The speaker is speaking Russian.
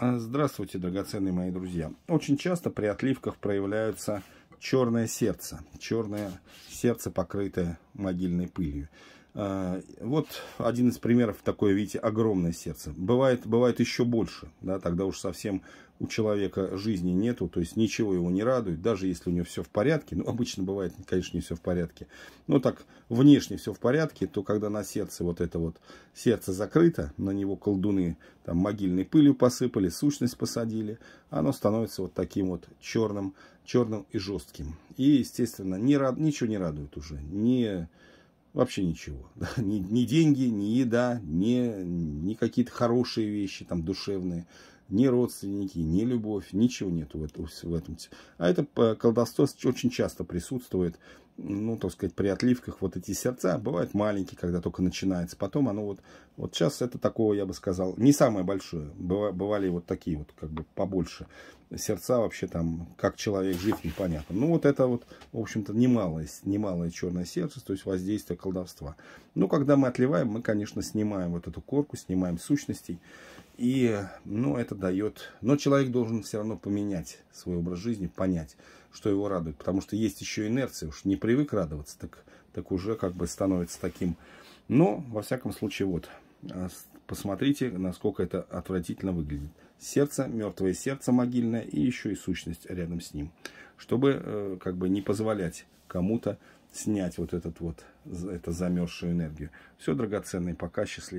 А, здравствуйте, драгоценные мои друзья. Очень часто при отливках проявляется черное сердце. Черное сердце, покрытое могильной пылью. А, вот один из примеров такое, видите, огромное сердце. Бывает, бывает еще больше, да, тогда уж совсем у человека жизни нету, то есть ничего его не радует, даже если у него все в порядке, ну, обычно бывает, конечно, не все в порядке, но так внешне все в порядке, то когда на сердце вот это вот, сердце закрыто, на него колдуны там могильной пылью посыпали, сущность посадили, оно становится вот таким вот черным, черным и жестким. И, естественно, не рад, ничего не радует уже, не... Ни вообще ничего. Да? Ни, ни деньги, ни еда, ни, ни какие-то хорошие вещи, там, душевные ни родственники, ни любовь, ничего нет в, этом, в этом. А это колдовство очень часто присутствует, ну, так сказать, при отливках вот эти сердца. Бывают маленькие, когда только начинается. Потом оно вот, вот сейчас это такого я бы сказал, не самое большое. Бывали вот такие вот, как бы побольше. Сердца вообще там, как человек жив, непонятно. Ну, вот это вот, в общем-то, немалое, немалое черное сердце, то есть воздействие колдовства. Ну, когда мы отливаем, мы, конечно, снимаем вот эту корку, снимаем сущностей и, ну, это дает... Но человек должен все равно поменять свой образ жизни, понять, что его радует. Потому что есть еще инерция. Уж не привык радоваться, так, так уже как бы становится таким. Но, во всяком случае, вот, а, посмотрите, насколько это отвратительно выглядит. Сердце, мертвое сердце могильное и еще и сущность рядом с ним. Чтобы э, как бы не позволять кому-то снять вот этот вот, эту замерзшую энергию. Все драгоценное, пока счастливо.